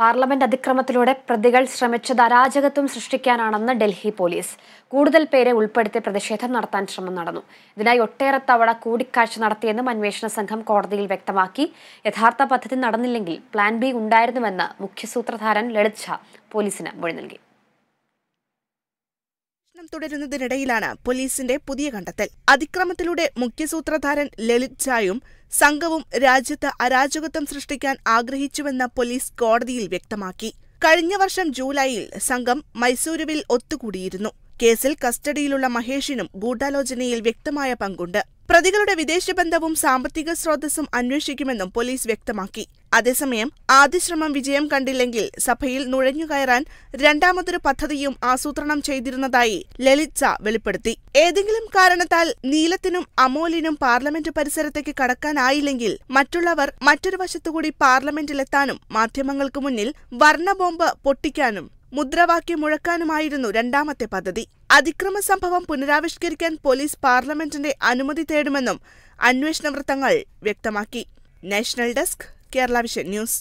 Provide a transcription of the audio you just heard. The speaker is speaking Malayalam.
പാർലമെന്റ് അതിക്രമത്തിലൂടെ പ്രതികൾ ശ്രമിച്ചത് അരാജകത്വം സൃഷ്ടിക്കാനാണെന്ന് ഡൽഹി പോലീസ് കൂടുതൽ പേരെ ഉൾപ്പെടുത്തി പ്രതിഷേധം നടത്താൻ ശ്രമം നടന്നു ഇതിനായി ഒട്ടേറെ തവണ കൂടിക്കാഴ്ച നടത്തിയെന്നും അന്വേഷണ സംഘം കോടതിയിൽ വ്യക്തമാക്കി യഥാർത്ഥ പദ്ധതി നടന്നില്ലെങ്കിൽ പ്ലാൻ ബി ഉണ്ടായിരുന്നുവെന്ന് മുഖ്യസൂത്രധാരൻ ലളിത് ഷാ പോലീസിന് മൊഴി നൽകി അന്വേഷണം തുടരുന്നതിനിടയിലാണ് പോലീസിന്റെ പുതിയ കണ്ടെത്തൽ അതിക്രമത്തിലൂടെ മുഖ്യസൂത്രധാരൻ ലളിത് ചായും സംഘവും രാജ്യത്ത് അരാജകത്വം സൃഷ്ടിക്കാൻ ആഗ്രഹിച്ചുവെന്ന് പോലീസ് കോടതിയിൽ വ്യക്തമാക്കി കഴിഞ്ഞ വർഷം ജൂലൈയിൽ സംഘം മൈസൂരുവിൽ ഒത്തുകൂടിയിരുന്നു കേസിൽ കസ്റ്റഡിയിലുള്ള മഹേഷിനും ഗൂഢാലോചനയിൽ വ്യക്തമായ പങ്കുണ്ട് പ്രതികളുടെ വിദേശബന്ധവും സാമ്പത്തിക സ്രോതസ്സും അന്വേഷിക്കുമെന്നും പോലീസ് വ്യക്തമാക്കി അതേസമയം ആദ്യ ശ്രമം വിജയം കണ്ടില്ലെങ്കിൽ സഭയിൽ നുഴഞ്ഞുകയറാൻ രണ്ടാമതൊരു പദ്ധതിയും ആസൂത്രണം ചെയ്തിരുന്നതായി ലളിത് സ വെളിപ്പെടുത്തി ഏതെങ്കിലും കാരണത്താൽ നീലത്തിനും അമോലിനും പാർലമെന്റ് പരിസരത്തേക്ക് കടക്കാനായില്ലെങ്കിൽ മറ്റുള്ളവർ മറ്റൊരു വശത്തുകൂടി പാർലമെന്റിലെത്താനും മാധ്യമങ്ങൾക്ക് മുന്നിൽ വർണ്ണബോംബ് പൊട്ടിക്കാനും മുദ്രാവാക്യം മുഴക്കാനുമായിരുന്നു രണ്ടാമത്തെ പദ്ധതി അതിക്രമ സംഭവം പുനരാവിഷ്കരിക്കാൻ പോലീസ് പാർലമെന്റിന്റെ അനുമതി തേടുമെന്നും അന്വേഷണ വൃത്തങ്ങൾ വ്യക്തമാക്കി national desk Kerala vision news